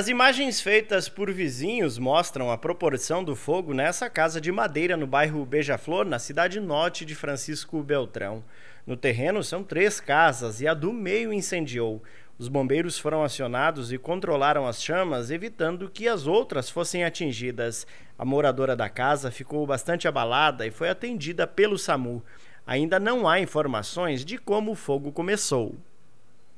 As imagens feitas por vizinhos mostram a proporção do fogo nessa casa de madeira no bairro Beija-Flor, na cidade norte de Francisco Beltrão. No terreno são três casas e a do meio incendiou. Os bombeiros foram acionados e controlaram as chamas, evitando que as outras fossem atingidas. A moradora da casa ficou bastante abalada e foi atendida pelo SAMU. Ainda não há informações de como o fogo começou.